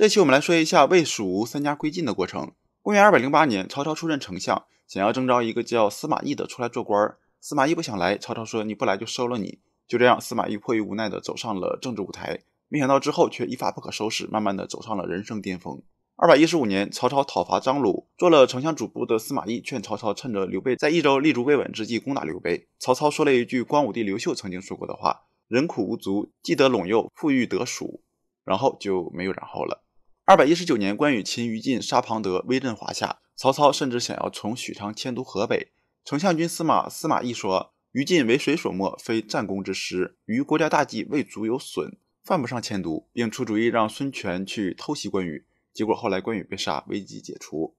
这期我们来说一下魏蜀吴三家归晋的过程。公元二百零八年，曹操出任丞相，想要征召一个叫司马懿的出来做官。司马懿不想来，曹操说你不来就收了你。就这样，司马懿迫于无奈的走上了政治舞台。没想到之后却一发不可收拾，慢慢的走上了人生巅峰。二百一十五年，曹操讨伐张鲁，做了丞相主簿的司马懿劝曹操趁着刘备在益州立足未稳之际攻打刘备。曹操说了一句光武帝刘秀曾经说过的话：“人苦无足，既得陇右，复欲得蜀。”然后就没有然后了。二百一十九年，关羽擒于禁，杀庞德，威震华夏。曹操甚至想要从许昌迁都河北。丞相军司马司马懿说：“于禁为水所没，非战功之师，于国家大计未足有损，犯不上迁都。”并出主意让孙权去偷袭关羽。结果后来关羽被杀，危机解除。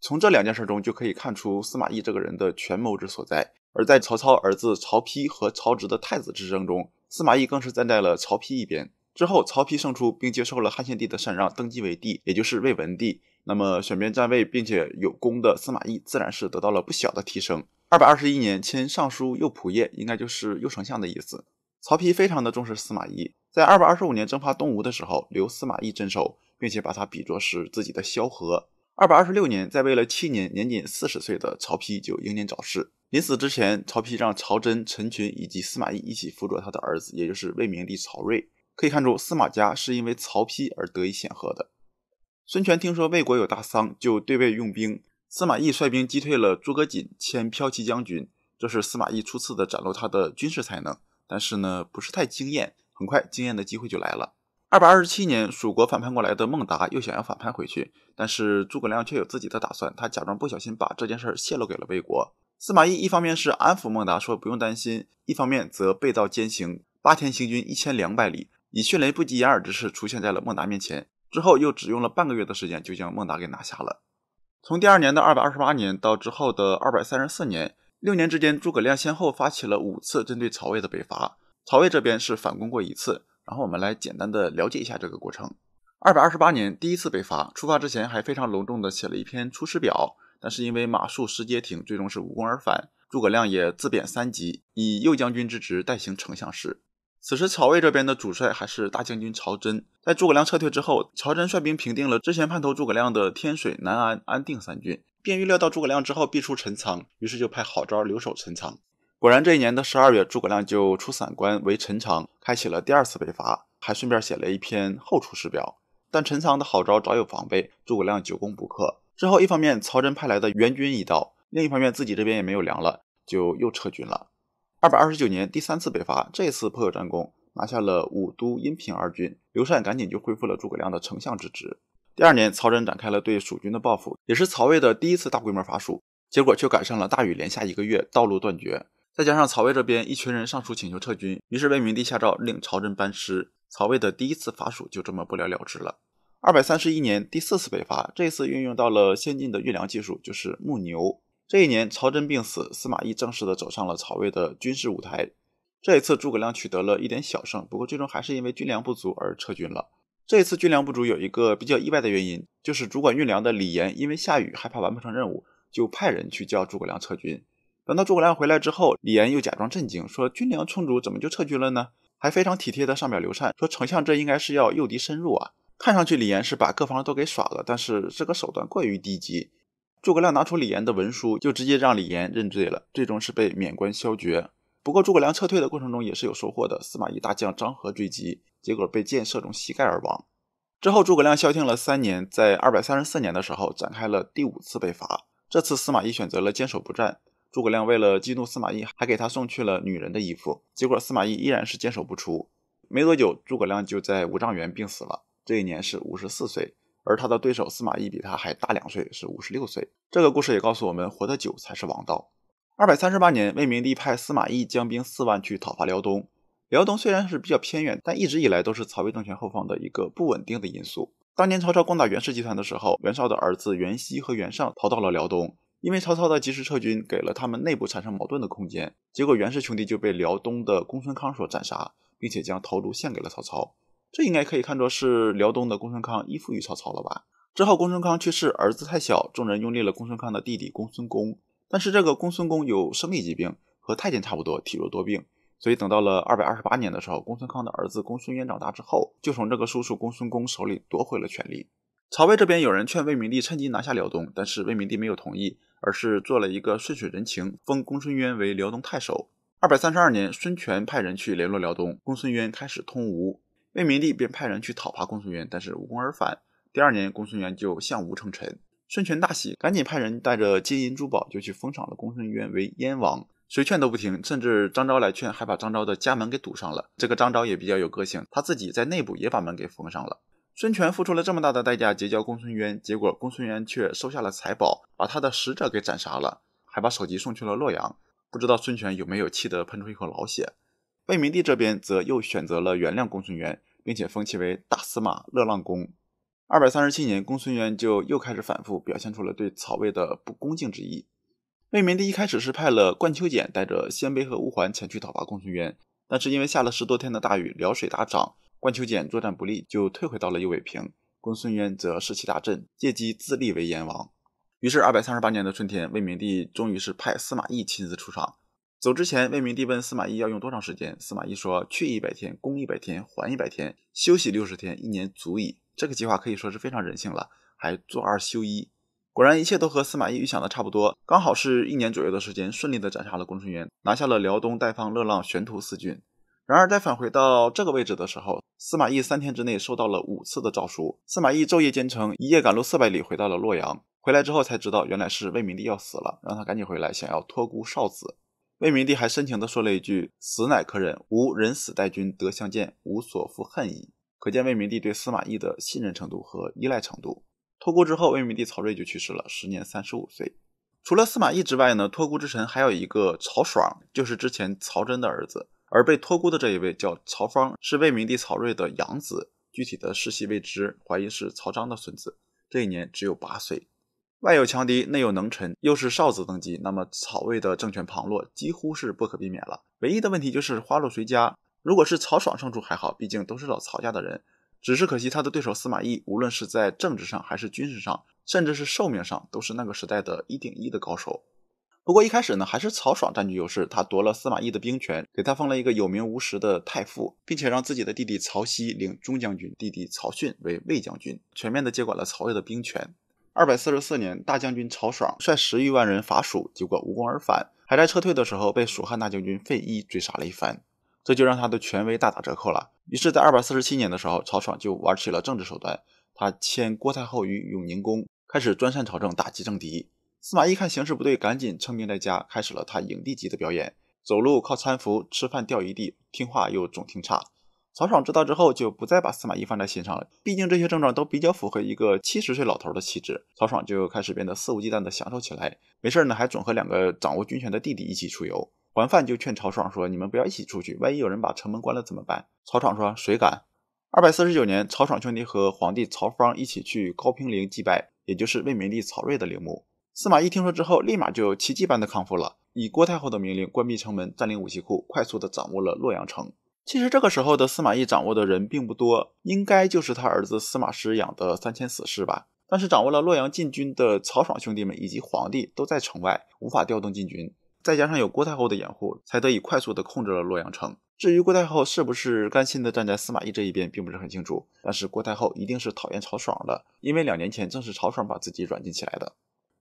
从这两件事中就可以看出司马懿这个人的权谋之所在。而在曹操儿子曹丕和曹植的太子之争中，司马懿更是站在了曹丕一边。之后，曹丕胜出，并接受了汉献帝的禅让，登基为帝，也就是魏文帝。那么，选边站位并且有功的司马懿，自然是得到了不小的提升。二百二十一年，迁尚书右仆射，应该就是右丞相的意思。曹丕非常的重视司马懿，在二百二十五年征伐东吴的时候，留司马懿镇守，并且把他比作是自己的萧何。二百二十六年，在位了七年，年仅四十岁的曹丕就英年早逝。临死之前，曹丕让曹真、陈群以及司马懿一起辅佐他的儿子，也就是魏明帝曹睿。可以看出，司马家是因为曹丕而得以显赫的。孙权听说魏国有大丧，就对魏用兵。司马懿率兵击退了诸葛瑾，迁骠骑将军。这是司马懿初次的展露他的军事才能，但是呢，不是太惊艳。很快，惊艳的机会就来了。二百二十七年，蜀国反叛过来的孟达又想要反叛回去，但是诸葛亮却有自己的打算。他假装不小心把这件事儿泄露给了魏国。司马懿一方面是安抚孟达说不用担心，一方面则背道兼行，八天行军一千两百里。以迅雷不及掩耳之势出现在了孟达面前，之后又只用了半个月的时间就将孟达给拿下了。从第二年的二百二十八年，到之后的二百三十四年，六年之间，诸葛亮先后发起了五次针对曹魏的北伐，曹魏这边是反攻过一次。然后我们来简单的了解一下这个过程。二百二十八年第一次北伐出发之前还非常隆重的写了一篇《出师表》，但是因为马谡失街亭，最终是无功而返，诸葛亮也自贬三级，以右将军之职代行丞相事。此时曹魏这边的主帅还是大将军曹真，在诸葛亮撤退之后，曹真率兵平定了之前叛投诸葛亮的天水、南安、安定三郡，便预料到诸葛亮之后必出陈仓，于是就派郝昭留守陈仓。果然这一年的十二月，诸葛亮就出散关围陈仓，开启了第二次北伐，还顺便写了一篇《后出师表》。但陈仓的郝昭早有防备，诸葛亮久攻不克之后，一方面曹真派来的援军已到，另一方面自己这边也没有粮了，就又撤军了。二百二十九年第三次北伐，这次颇有战功，拿下了武都、阴平二郡。刘禅赶紧就恢复了诸葛亮的丞相之职。第二年，曹真展开了对蜀军的报复，也是曹魏的第一次大规模伐蜀，结果却赶上了大雨连下一个月，道路断绝。再加上曹魏这边一群人上书请求撤军，于是魏明帝下诏令曹真班师。曹魏的第一次伐蜀就这么不了了之了。二百三十一年第四次北伐，这次运用到了先进的运粮技术，就是牧牛。这一年，曹真病死，司马懿正式的走上了曹魏的军事舞台。这一次，诸葛亮取得了一点小胜，不过最终还是因为军粮不足而撤军了。这一次军粮不足有一个比较意外的原因，就是主管运粮的李严因为下雨，害怕完不成任务，就派人去叫诸葛亮撤军。等到诸葛亮回来之后，李严又假装震惊，说军粮充足，怎么就撤军了呢？还非常体贴的上表刘禅，说丞相这应该是要诱敌深入啊。看上去李严是把各方都给耍了，但是这个手段过于低级。诸葛亮拿出李严的文书，就直接让李严认罪了，最终是被免官削爵。不过，诸葛亮撤退的过程中也是有收获的。司马懿大将张合追击，结果被箭射中膝盖而亡。之后，诸葛亮消停了三年，在二百三十四年的时候展开了第五次北伐。这次，司马懿选择了坚守不战。诸葛亮为了激怒司马懿，还给他送去了女人的衣服。结果，司马懿依然是坚守不出。没多久，诸葛亮就在五丈原病死了，这一年是五十四岁。而他的对手司马懿比他还大两岁，是五十六岁。这个故事也告诉我们，活得久才是王道。二百三十八年，魏明帝派司马懿将兵四万去讨伐辽东。辽东虽然是比较偏远，但一直以来都是曹魏政权后方的一个不稳定的因素。当年曹操攻打袁氏集团的时候，袁绍的儿子袁熙和袁尚逃到了辽东，因为曹操的及时撤军，给了他们内部产生矛盾的空间。结果袁氏兄弟就被辽东的公孙康所斩杀，并且将头颅献给了曹操。这应该可以看作是辽东的公孙康依附于曹操了吧？之后公孙康去世，儿子太小，众人拥立了公孙康的弟弟公孙恭。但是这个公孙恭有生理疾病，和太监差不多，体弱多病。所以等到了二百二十八年的时候，公孙康的儿子公孙渊长大之后，就从这个叔叔公孙恭手里夺回了权力。曹魏这边有人劝魏明帝趁机拿下辽东，但是魏明帝没有同意，而是做了一个顺水人情，封公孙渊为辽东太守。二百三十二年，孙权派人去联络辽东，公孙渊开始通吴。魏明帝便派人去讨伐公孙渊，但是无功而返。第二年，公孙渊就向吴称臣，孙权大喜，赶紧派人带着金银珠宝就去封赏了公孙渊为燕王。谁劝都不听，甚至张昭来劝，还把张昭的家门给堵上了。这个张昭也比较有个性，他自己在内部也把门给封上了。孙权付出了这么大的代价结交公孙渊，结果公孙渊却收下了财宝，把他的使者给斩杀了，还把首级送去了洛阳。不知道孙权有没有气得喷出一口老血。魏明帝这边则又选择了原谅公孙渊，并且封其为大司马乐浪公。二百三十七年，公孙渊就又开始反复表现出了对曹魏的不恭敬之意。魏明帝一开始是派了冠秋俭带着鲜卑和乌桓前去讨伐公孙渊，但是因为下了十多天的大雨，辽水大涨，冠秋俭作战不利，就退回到了幽北平。公孙渊则士气大振，借机自立为燕王。于是二百三十八年的春天，魏明帝终于是派司马懿亲自出场。走之前，魏明帝问司马懿要用多长时间。司马懿说：“去一百天，攻一百天，还一百天，休息六十天，一年足矣。”这个计划可以说是非常人性了，还做二休一。果然，一切都和司马懿预想的差不多，刚好是一年左右的时间，顺利的斩杀了公孙渊，拿下了辽东、代、方、乐浪、玄图四郡。然而，在返回到这个位置的时候，司马懿三天之内收到了五次的诏书。司马懿昼夜兼程，一夜赶路四百里，回到了洛阳。回来之后才知道，原来是魏明帝要死了，让他赶紧回来，想要托孤少子。魏明帝还深情地说了一句：“死乃可忍，吾人死待君得相见，无所负恨矣。”可见魏明帝对司马懿的信任程度和依赖程度。托孤之后，魏明帝曹睿就去世了，时年三十五岁。除了司马懿之外呢，托孤之臣还有一个曹爽，就是之前曹真的儿子。而被托孤的这一位叫曹芳，是魏明帝曹睿的养子，具体的世袭未知，怀疑是曹彰的孙子。这一年只有八岁。外有强敌，内有能臣，又是少子登基，那么曹魏的政权旁落几乎是不可避免了。唯一的问题就是花落谁家。如果是曹爽胜出还好，毕竟都是老曹家的人。只是可惜他的对手司马懿，无论是在政治上还是军事上，甚至是寿命上，都是那个时代的一顶一的高手。不过一开始呢，还是曹爽占据优势。他夺了司马懿的兵权，给他封了一个有名无实的太傅，并且让自己的弟弟曹羲领中将军，弟弟曹训为卫将军，全面的接管了曹魏的兵权。二百四十四年，大将军曹爽率十余万人伐蜀，结果无功而返，还在撤退的时候被蜀汉大将军费祎追杀了一番，这就让他的权威大打折扣了。于是，在二百四十七年的时候，曹爽就玩起了政治手段，他迁郭太后于永宁宫，开始专擅朝政，打击政敌。司马懿看形势不对，赶紧称病在家，开始了他影帝级的表演：走路靠搀扶，吃饭掉一地，听话又总听差。曹爽知道之后，就不再把司马懿放在心上了。毕竟这些症状都比较符合一个七十岁老头的气质。曹爽就开始变得肆无忌惮地享受起来，没事儿呢还总和两个掌握军权的弟弟一起出游。桓范就劝曹爽说：“你们不要一起出去，万一有人把城门关了怎么办？”曹爽说：“谁敢？”二百四十九年，曹爽兄弟和皇帝曹芳一起去高平陵祭拜，也就是魏明帝曹睿的陵墓。司马懿听说之后，立马就奇迹般的康复了，以郭太后的命令关闭城门，占领武器库，快速地掌握了洛阳城。其实这个时候的司马懿掌握的人并不多，应该就是他儿子司马师养的三千死士吧。但是掌握了洛阳禁军的曹爽兄弟们以及皇帝都在城外，无法调动禁军，再加上有郭太后的掩护，才得以快速的控制了洛阳城。至于郭太后是不是甘心的站在司马懿这一边，并不是很清楚。但是郭太后一定是讨厌曹爽的，因为两年前正是曹爽把自己软禁起来的。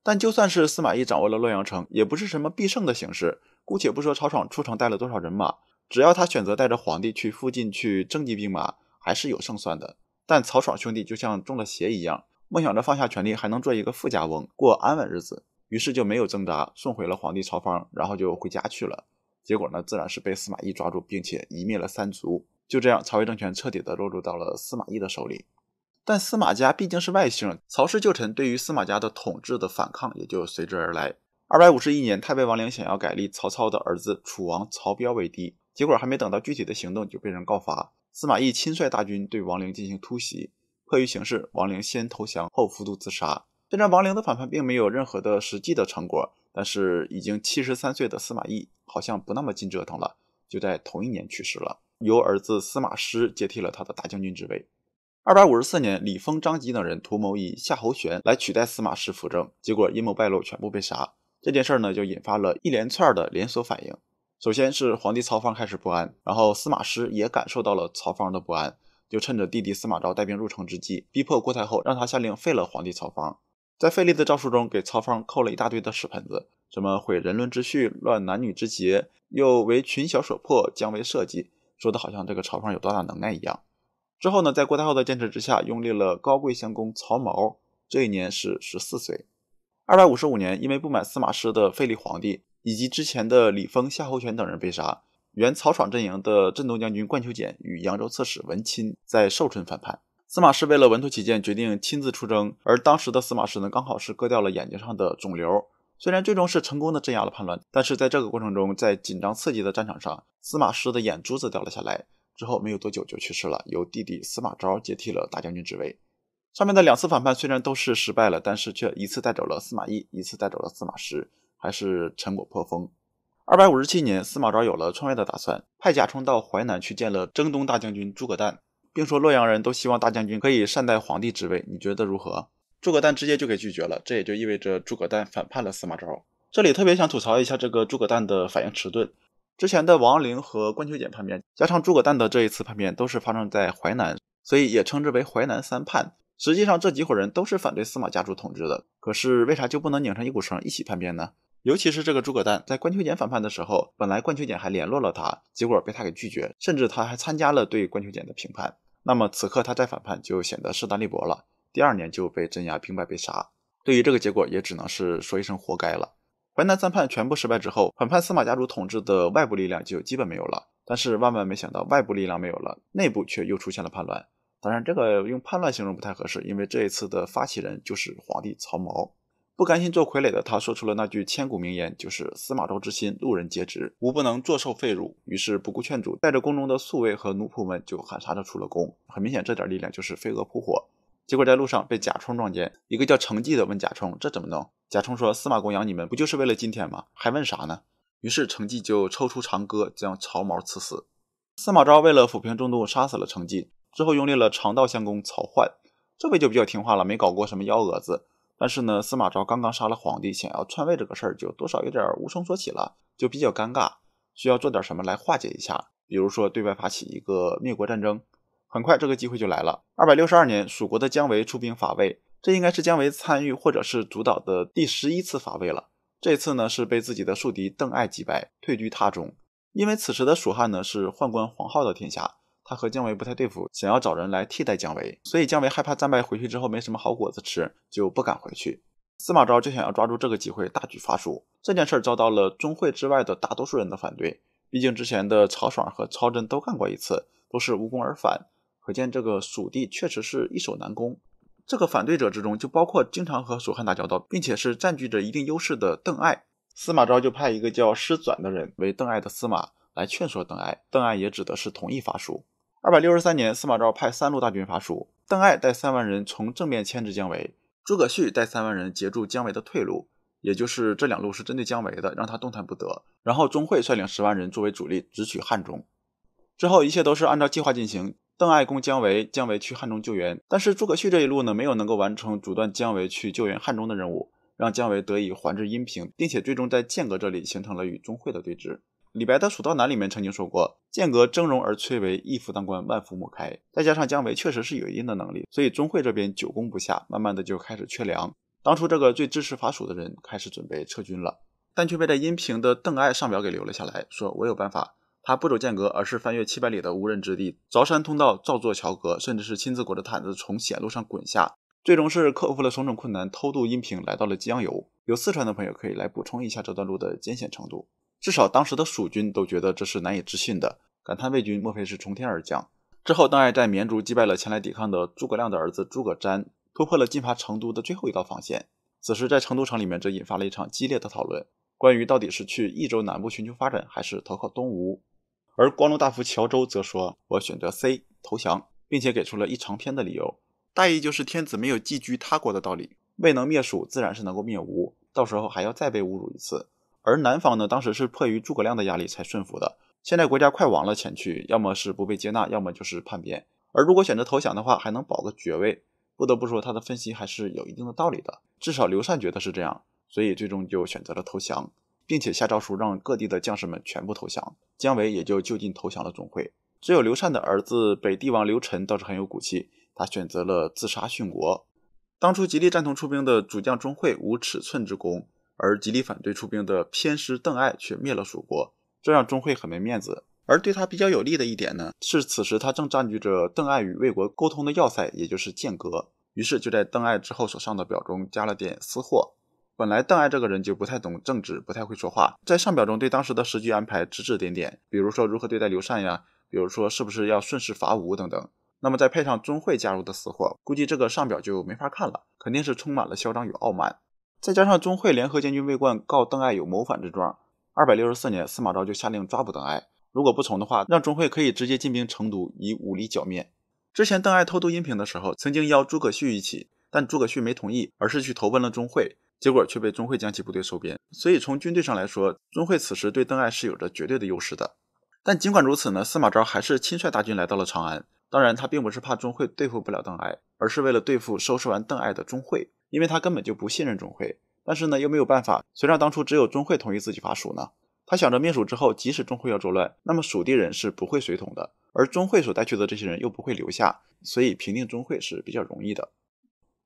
但就算是司马懿掌握了洛阳城，也不是什么必胜的形势。姑且不说曹爽出城带了多少人马。只要他选择带着皇帝去附近去征集兵马，还是有胜算的。但曹爽兄弟就像中了邪一样，梦想着放下权力，还能做一个富家翁，过安稳日子，于是就没有挣扎，送回了皇帝曹芳，然后就回家去了。结果呢，自然是被司马懿抓住，并且夷灭了三族。就这样，曹魏政权彻底的落入到了司马懿的手里。但司马家毕竟是外姓，曹氏旧臣对于司马家的统治的反抗也就随之而来。二百五十一年，太尉王陵想要改立曹操的儿子楚王曹彪为帝。结果还没等到具体的行动，就被人告发。司马懿亲率大军对王陵进行突袭，迫于形势，王陵先投降后服毒自杀。虽然王陵的反叛并没有任何的实际的成果，但是已经七十三岁的司马懿好像不那么禁折腾了，就在同一年去世了，由儿子司马师接替了他的大将军之位。二百五十四年，李丰、张吉等人图谋以夏侯玄来取代司马师辅政，结果阴谋败露，全部被杀。这件事呢，就引发了一连串的连锁反应。首先是皇帝曹芳开始不安，然后司马师也感受到了曹芳的不安，就趁着弟弟司马昭带兵入城之际，逼迫郭太后让他下令废了皇帝曹芳。在废立的诏书中，给曹芳扣了一大堆的屎盆子，什么毁人伦之序，乱男女之节，又为群小所迫，将为社稷，说的好像这个曹芳有多大能耐一样。之后呢，在郭太后的坚持之下，拥立了高贵相公曹髦，这一年是十四岁。二百五十五年，因为不满司马师的废立皇帝。以及之前的李丰、夏侯玄等人被杀，原曹爽阵营的镇东将军灌秋简与扬州刺史文钦在寿春反叛，司马师为了稳妥起见，决定亲自出征。而当时的司马师呢，刚好是割掉了眼睛上的肿瘤。虽然最终是成功的镇压了叛乱，但是在这个过程中，在紧张刺激的战场上，司马师的眼珠子掉了下来。之后没有多久就去世了，由弟弟司马昭接替了大将军职位。上面的两次反叛虽然都是失败了，但是却一次带走了司马懿，一次带走了司马师。还是成果颇丰。二百五十七年，司马昭有了创业的打算，派贾充到淮南去见了征东大将军诸葛诞，并说洛阳人都希望大将军可以善待皇帝之位，你觉得如何？诸葛诞直接就给拒绝了，这也就意味着诸葛诞反叛了司马昭。这里特别想吐槽一下这个诸葛诞的反应迟钝。之前的王陵和关秋简叛变，加上诸葛诞的这一次叛变，都是发生在淮南，所以也称之为淮南三叛。实际上这几伙人都是反对司马家族统治的，可是为啥就不能拧成一股绳一起叛变呢？尤其是这个诸葛诞，在关秋俭反叛的时候，本来关秋俭还联络了他，结果被他给拒绝，甚至他还参加了对关秋俭的评判。那么此刻他再反叛，就显得势单力薄了。第二年就被镇压，兵败被杀。对于这个结果，也只能是说一声活该了。淮南三叛全部失败之后，反叛司马家族统治的外部力量就基本没有了。但是万万没想到，外部力量没有了，内部却又出现了叛乱。当然，这个用叛乱形容不太合适，因为这一次的发起人就是皇帝曹髦。不甘心做傀儡的他，说出了那句千古名言，就是“司马昭之心，路人皆知，吾不能坐受废辱。”于是不顾劝阻，带着宫中的宿卫和奴仆们就喊杀着出了宫。很明显，这点力量就是飞蛾扑火。结果在路上被贾充撞见，一个叫程济的问贾充：“这怎么弄？”贾充说：“司马公养你们，不就是为了今天吗？还问啥呢？”于是程济就抽出长戈，将曹髦刺死。司马昭为了抚平众怒，杀死了程济之后，拥立了长道相公曹奂。这位就比较听话了，没搞过什么幺蛾子。但是呢，司马昭刚刚杀了皇帝，想要篡位这个事儿就多少有点无从说起了，就比较尴尬，需要做点什么来化解一下。比如说对外发起一个灭国战争。很快这个机会就来了。二百六十二年，蜀国的姜维出兵伐魏，这应该是姜维参与或者是主导的第十一次伐魏了。这次呢是被自己的宿敌邓艾击败，退居他中。因为此时的蜀汉呢是宦官黄皓的天下。他和姜维不太对付，想要找人来替代姜维，所以姜维害怕战败回去之后没什么好果子吃，就不敢回去。司马昭就想要抓住这个机会，大举伐蜀。这件事儿遭到了钟会之外的大多数人的反对，毕竟之前的曹爽和曹真都干过一次，都是无功而返，可见这个蜀地确实是易守难攻。这个反对者之中就包括经常和蜀汉打交道，并且是占据着一定优势的邓艾。司马昭就派一个叫师转的人为邓艾的司马来劝说邓艾，邓艾也指的是同意伐蜀。二百六十三年，司马昭派三路大军伐蜀。邓艾带三万人从正面牵制姜维，诸葛绪带三万人截住姜维的退路，也就是这两路是针对姜维的，让他动弹不得。然后钟会率领十万人作为主力，直取汉中。之后一切都是按照计划进行。邓艾攻姜维，姜维去汉中救援，但是诸葛绪这一路呢，没有能够完成阻断姜维去救援汉中的任务，让姜维得以还至阴平，并且最终在剑阁这里形成了与钟会的对峙。李白的《蜀道难》里面曾经说过：“剑阁峥嵘而崔嵬，一夫当关，万夫莫开。”再加上姜维确实是有一定的能力，所以钟会这边久攻不下，慢慢的就开始缺粮。当初这个最支持伐蜀的人开始准备撤军了，但却被在阴平的邓艾上表给留了下来，说：“我有办法。”他不走剑阁，而是翻越七百里的无人之地，凿山通道，造作桥阁，甚至是亲自裹着毯子从险路上滚下，最终是克服了种种困难，偷渡阴平来到了江油。有四川的朋友可以来补充一下这段路的艰险程度。至少当时的蜀军都觉得这是难以置信的，感叹魏军莫非是从天而降？之后，邓艾在绵竹击败了前来抵抗的诸葛亮的儿子诸葛瞻，突破了进发成都的最后一道防线。此时，在成都城里面则引发了一场激烈的讨论，关于到底是去益州南部寻求发展，还是投靠东吴。而光禄大夫乔周则说：“我选择 C 投降，并且给出了一长篇的理由，大意就是天子没有寄居他国的道理，未能灭蜀，自然是能够灭吴，到时候还要再被侮辱一次。”而南方呢，当时是迫于诸葛亮的压力才顺服的。现在国家快亡了，前去要么是不被接纳，要么就是叛变。而如果选择投降的话，还能保个爵位。不得不说，他的分析还是有一定的道理的。至少刘禅觉得是这样，所以最终就选择了投降，并且下诏书让各地的将士们全部投降。姜维也就就近投降了钟会。只有刘禅的儿子北帝王刘晨倒是很有骨气，他选择了自杀殉国。当初极力赞同出兵的主将钟会无尺寸之功。而极力反对出兵的偏师邓艾却灭了蜀国，这让钟会很没面子。而对他比较有利的一点呢，是此时他正占据着邓艾与魏国沟通的要塞，也就是剑阁。于是就在邓艾之后所上的表中加了点私货。本来邓艾这个人就不太懂政治，不太会说话，在上表中对当时的时局安排指指点点，比如说如何对待刘禅呀，比如说是不是要顺势伐吴等等。那么再配上钟会加入的私货，估计这个上表就没法看了，肯定是充满了嚣张与傲慢。再加上钟会联合监军魏冠告邓艾有谋反之状，二百六十四年，司马昭就下令抓捕邓艾。如果不从的话，让钟会可以直接进兵成都，以武力剿灭。之前邓艾偷渡阴平的时候，曾经邀诸葛绪一起，但诸葛绪没同意，而是去投奔了钟会，结果却被钟会将其部队收编。所以从军队上来说，钟会此时对邓艾是有着绝对的优势的。但尽管如此呢，司马昭还是亲率大军来到了长安。当然，他并不是怕钟会对付不了邓艾，而是为了对付收拾完邓艾的钟会，因为他根本就不信任钟会。但是呢，又没有办法，谁让当初只有钟会同意自己伐蜀呢？他想着灭蜀之后，即使钟会要作乱，那么蜀地人是不会随从的，而钟会所带去的这些人又不会留下，所以平定钟会是比较容易的。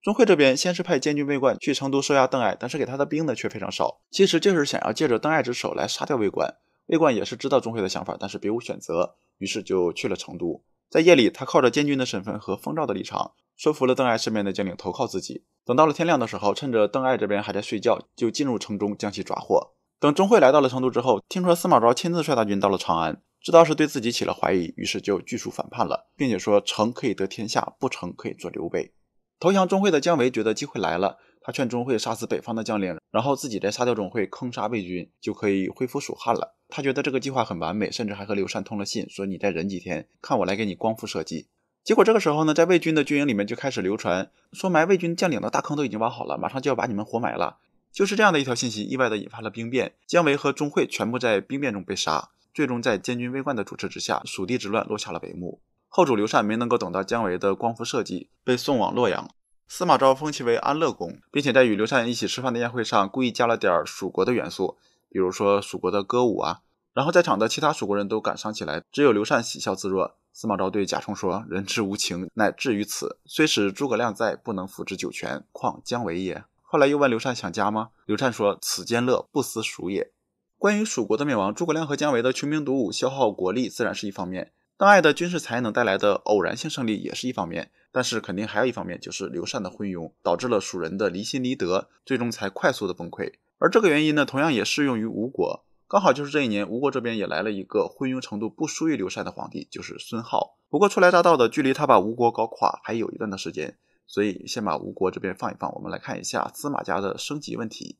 钟会这边先是派监军魏冠去成都收押邓艾，但是给他的兵呢却非常少，其实就是想要借着邓艾之手来杀掉魏冠。魏冠也是知道钟会的想法，但是别无选择，于是就去了成都。在夜里，他靠着监军的身份和封诏的立场，说服了邓艾身边的将领投靠自己。等到了天亮的时候，趁着邓艾这边还在睡觉，就进入城中将其抓获。等钟会来到了成都之后，听说司马昭亲自率大军到了长安，知道是对自己起了怀疑，于是就据书反叛了，并且说成可以得天下，不成可以做刘备投降钟会的姜维觉得机会来了，他劝钟会杀死北方的将领，然后自己在沙雕中会坑杀魏军，就可以恢复蜀汉了。他觉得这个计划很完美，甚至还和刘禅通了信，说你再忍几天，看我来给你光复社稷。结果这个时候呢，在魏军的军营里面就开始流传，说埋魏军将领的大坑都已经挖好了，马上就要把你们活埋了。就是这样的一条信息，意外的引发了兵变，姜维和钟会全部在兵变中被杀。最终在监军魏冠的主持之下，蜀地之乱落下了帷幕。后主刘禅没能够等到姜维的光复社稷，被送往洛阳，司马昭封其为安乐公，并且在与刘禅一起吃饭的宴会上，故意加了点蜀国的元素。比如说蜀国的歌舞啊，然后在场的其他蜀国人都感伤起来，只有刘禅喜笑自若。司马昭对贾充说：“人之无情，乃至于此。虽使诸葛亮在，不能辅之九泉，况姜维也？”后来又问刘禅想家吗？刘禅说：“此间乐，不思蜀也。”关于蜀国的灭亡，诸葛亮和姜维的穷兵黩武、消耗国力，自然是一方面；邓艾的军事才能带来的偶然性胜利也是一方面。但是肯定还有一方面，就是刘禅的昏庸，导致了蜀人的离心离德，最终才快速的崩溃。而这个原因呢，同样也适用于吴国。刚好就是这一年，吴国这边也来了一个昏庸程度不输于刘禅的皇帝，就是孙皓。不过初来乍到的，距离他把吴国搞垮还有一段的时间，所以先把吴国这边放一放，我们来看一下司马家的升级问题。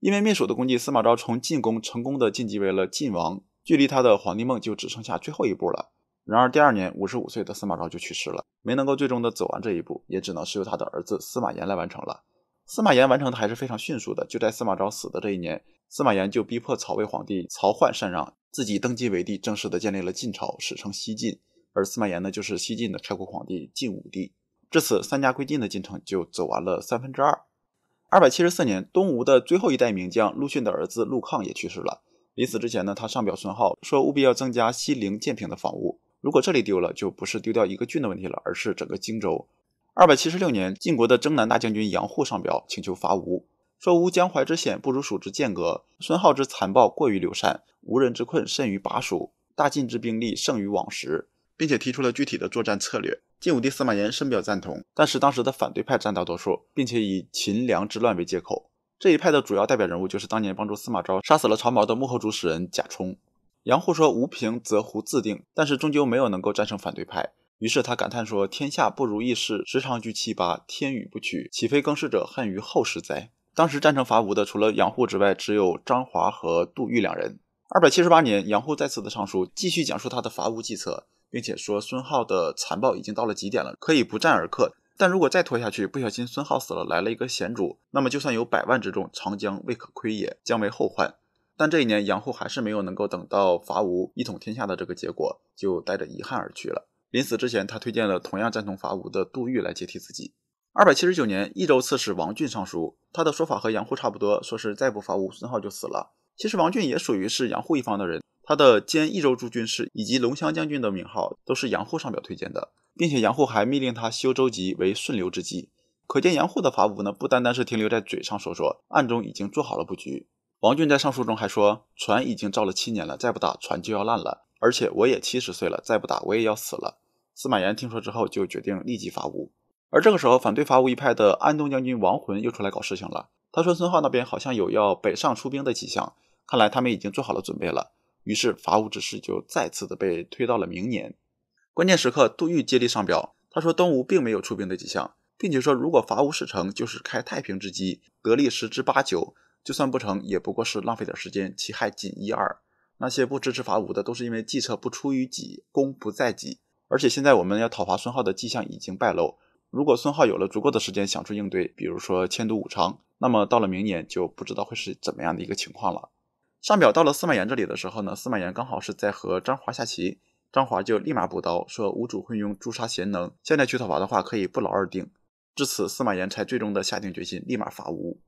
因为灭蜀的功绩，司马昭从晋公成功的晋级为了晋王，距离他的皇帝梦就只剩下最后一步了。然而第二年，五十五岁的司马昭就去世了，没能够最终的走完这一步，也只能是由他的儿子司马炎来完成了。司马炎完成的还是非常迅速的。就在司马昭死的这一年，司马炎就逼迫曹魏皇帝曹奂禅让，自己登基为帝，正式的建立了晋朝，史称西晋。而司马炎呢，就是西晋的开国皇帝晋武帝。至此，三家归晋的进程就走完了三分之二。二百七十四年，东吴的最后一代名将陆逊的儿子陆抗也去世了。临死之前呢，他上表孙皓说，务必要增加西陵、建平的防务。如果这里丢了，就不是丢掉一个郡的问题了，而是整个荆州。二百七十六年，晋国的征南大将军杨护上表请求伐吴，说吴江淮之险不如蜀之剑阁，孙皓之残暴过于刘禅，吴人之困甚于巴蜀，大晋之兵力胜于往时，并且提出了具体的作战策略。晋武帝司马炎深表赞同，但是当时的反对派占大多数，并且以秦梁之乱为借口。这一派的主要代表人物就是当年帮助司马昭杀死了曹髦的幕后主使人贾充。杨护说吴平则胡自定，但是终究没有能够战胜反对派。于是他感叹说：“天下不如意事，时常居七八。天与不取，岂非更事者恨于后世哉？”当时赞成伐吴的，除了杨护之外，只有张华和杜预两人。二百七十八年，杨护再次的上书，继续讲述他的伐吴计策，并且说孙皓的残暴已经到了极点了，可以不战而克。但如果再拖下去，不小心孙皓死了，来了一个贤主，那么就算有百万之众，长江未可窥也，将为后患。但这一年，杨护还是没有能够等到伐吴一统天下的这个结果，就带着遗憾而去了。临死之前，他推荐了同样赞同伐吴的杜预来接替自己。二百七十九年，益州刺史王浚上书，他的说法和杨户差不多，说是再不伐吴，孙皓就死了。其实王浚也属于是杨户一方的人，他的兼益州诸军事以及龙骧将军的名号都是杨户上表推荐的，并且杨户还命令他修州籍为顺流之计。可见杨户的伐吴呢，不单单是停留在嘴上说说，暗中已经做好了布局。王浚在上书中还说，船已经造了七年了，再不打船就要烂了。而且我也七十岁了，再不打我也要死了。司马炎听说之后，就决定立即伐吴。而这个时候，反对伐吴一派的安东将军王浑又出来搞事情了。他说：“孙浩那边好像有要北上出兵的迹象，看来他们已经做好了准备了。”于是伐吴之事就再次的被推到了明年。关键时刻，杜预接力上表，他说：“东吴并没有出兵的迹象，并且说如果伐吴事成，就是开太平之机，得利十之八九；就算不成，也不过是浪费点时间，其害仅一二。”那些不支持伐吴的，都是因为计策不出于己，功不在己。而且现在我们要讨伐孙皓的迹象已经败露，如果孙皓有了足够的时间想出应对，比如说迁都武昌，那么到了明年就不知道会是怎么样的一个情况了。上表到了司马炎这里的时候呢，司马炎刚好是在和张华下棋，张华就立马补刀说吴主昏庸，诛杀贤能，现在去讨伐的话可以不劳而定。至此，司马炎才最终的下定决心，立马伐吴。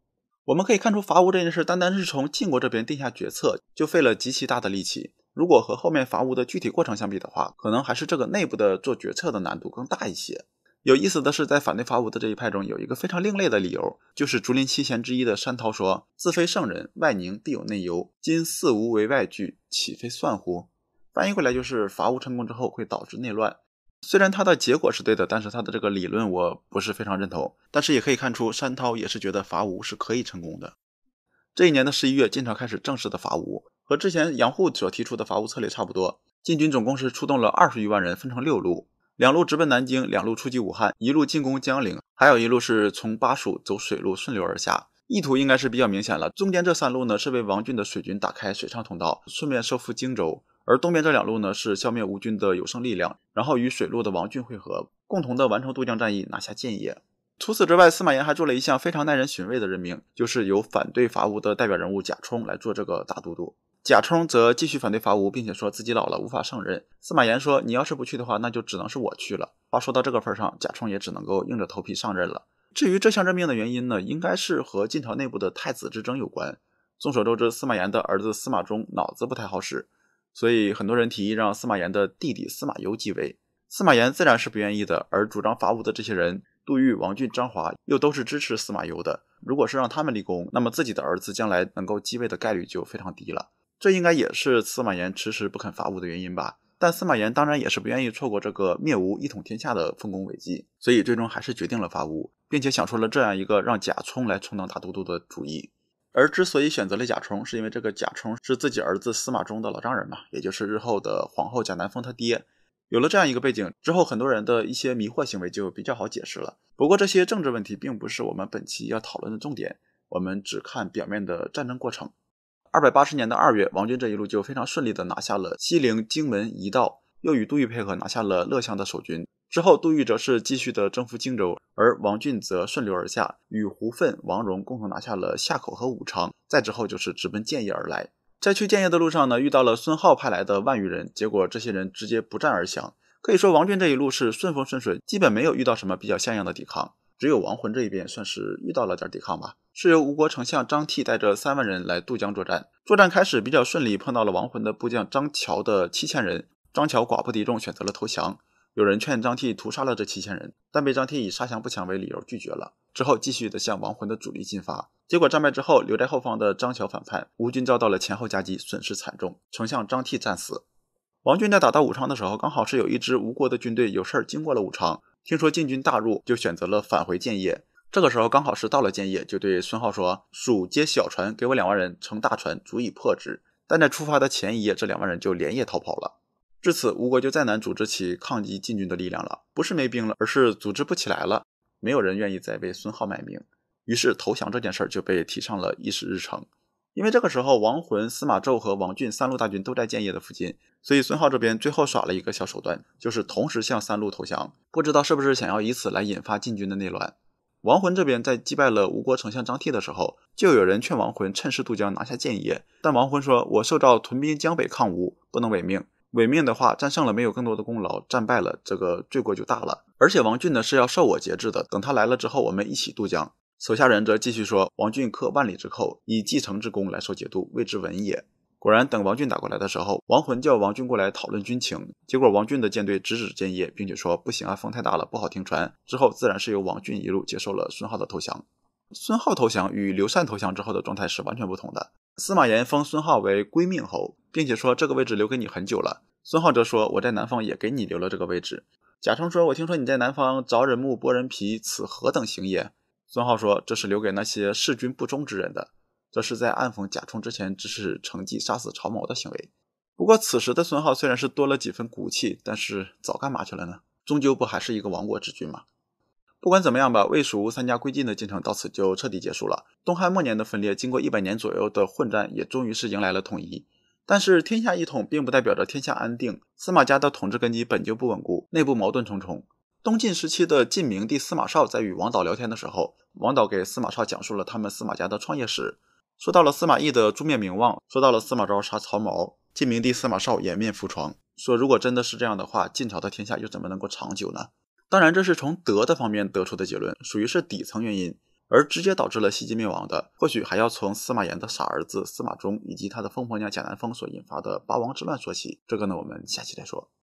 我们可以看出伐吴这件事，单单是从晋国这边定下决策，就费了极其大的力气。如果和后面伐吴的具体过程相比的话，可能还是这个内部的做决策的难度更大一些。有意思的是，在反对伐吴的这一派中，有一个非常另类的理由，就是竹林七贤之一的山涛说：“自非圣人，外宁必有内忧。今四无为外惧，岂非算乎？”翻译过来就是伐吴成功之后会导致内乱。虽然他的结果是对的，但是他的这个理论我不是非常认同。但是也可以看出，山涛也是觉得伐吴是可以成功的。这一年的十一月，晋朝开始正式的伐吴，和之前杨户所提出的伐吴策略差不多。晋军总共是出动了二十余万人，分成六路：两路直奔南京，两路出击武汉，一路进攻江陵，还有一路是从巴蜀走水路顺流而下。意图应该是比较明显了。中间这三路呢，是为王浚的水军打开水上通道，顺便收复荆州。而东边这两路呢，是消灭吴军的有生力量，然后与水路的王俊会合，共同的完成渡江战役，拿下建业。除此之外，司马炎还做了一项非常耐人寻味的任命，就是由反对伐吴的代表人物贾充来做这个大都督。贾充则继续反对伐吴，并且说自己老了无法上任。司马炎说：“你要是不去的话，那就只能是我去了。”话说到这个份上，贾充也只能够硬着头皮上任了。至于这项任命的原因呢，应该是和晋朝内部的太子之争有关。众所周知，司马炎的儿子司马衷脑子不太好使。所以很多人提议让司马炎的弟弟司马攸继位，司马炎自然是不愿意的。而主张伐吴的这些人，杜预、王俊、张华又都是支持司马攸的。如果是让他们立功，那么自己的儿子将来能够继位的概率就非常低了。这应该也是司马炎迟迟不肯伐吴的原因吧？但司马炎当然也是不愿意错过这个灭吴一统天下的丰功伟绩，所以最终还是决定了伐吴，并且想出了这样一个让贾充来充当大都督的主意。而之所以选择了贾充，是因为这个贾充是自己儿子司马衷的老丈人嘛，也就是日后的皇后贾南风他爹。有了这样一个背景之后，很多人的一些迷惑行为就比较好解释了。不过这些政治问题并不是我们本期要讨论的重点，我们只看表面的战争过程。二百八十年的二月，王军这一路就非常顺利的拿下了西陵、荆门一道，又与杜预配合拿下了乐乡的守军。之后，杜预则是继续的征服荆州，而王浚则顺流而下，与胡奋、王戎共同拿下了夏口和武昌，再之后就是直奔建业而来。在去建业的路上呢，遇到了孙皓派来的万余人，结果这些人直接不战而降。可以说，王浚这一路是顺风顺水，基本没有遇到什么比较像样的抵抗。只有王浑这一边算是遇到了点抵抗吧，是由吴国丞相张悌带着三万人来渡江作战。作战开始比较顺利，碰到了王浑的部将张乔的七千人，张乔寡不敌众，选择了投降。有人劝张悌屠杀了这七千人，但被张悌以杀降不降为理由拒绝了。之后继续的向亡魂的主力进发，结果战败之后，留在后方的张乔反叛，吴军遭到了前后夹击，损失惨重。丞相张悌战死。王军在打到武昌的时候，刚好是有一支吴国的军队有事儿经过了武昌，听说晋军大入，就选择了返回建业。这个时候刚好是到了建业，就对孙浩说：“蜀皆小船，给我两万人乘大船，足以破之。”但在出发的前一夜，这两万人就连夜逃跑了。至此，吴国就再难组织起抗击晋军的力量了。不是没兵了，而是组织不起来了。没有人愿意再为孙皓卖命，于是投降这件事就被提上了议事日程。因为这个时候，王浑、司马昭和王浚三路大军都在建业的附近，所以孙皓这边最后耍了一个小手段，就是同时向三路投降。不知道是不是想要以此来引发晋军的内乱。王浑这边在击败了吴国丞相张悌的时候，就有人劝王浑趁势渡江拿下建业，但王浑说：“我受召屯兵江北抗吴，不能违命。”伪命的话，战胜了没有更多的功劳，战败了这个罪过就大了。而且王俊呢是要受我节制的，等他来了之后，我们一起渡江。手下人则继续说：“王俊克万里之后，以继承之功来受节度，谓之文也。”果然，等王俊打过来的时候，王浑叫王俊过来讨论军情。结果王俊的舰队直指建业，并且说：“不行啊，风太大了，不好停船。”之后自然是由王俊一路接受了孙浩的投降。孙皓投降与刘禅投降之后的状态是完全不同的。司马炎封孙皓为归命侯，并且说这个位置留给你很久了。孙浩则说：“我在南方也给你留了这个位置。”贾充说：“我听说你在南方凿人墓、剥人皮，此何等行也？”孙浩说：“这是留给那些弑君不忠之人的。”这是在暗讽贾充之前支持成机杀死曹髦的行为。不过此时的孙浩虽然是多了几分骨气，但是早干嘛去了呢？终究不还是一个亡国之君吗？不管怎么样吧，魏蜀吴三家归晋的进程到此就彻底结束了。东汉末年的分裂，经过一百年左右的混战，也终于是迎来了统一。但是天下一统，并不代表着天下安定。司马家的统治根基本就不稳固，内部矛盾重重。东晋时期的晋明帝司马绍在与王导聊天的时候，王导给司马绍讲述了他们司马家的创业史，说到了司马懿的诛灭名望，说到了司马昭杀曹髦，晋明帝司马绍掩面浮床，说如果真的是这样的话，晋朝的天下又怎么能够长久呢？当然，这是从德的方面得出的结论，属于是底层原因，而直接导致了西晋灭亡的，或许还要从司马炎的傻儿子司马衷以及他的疯婆娘贾南风所引发的八王之乱说起。这个呢，我们下期再说。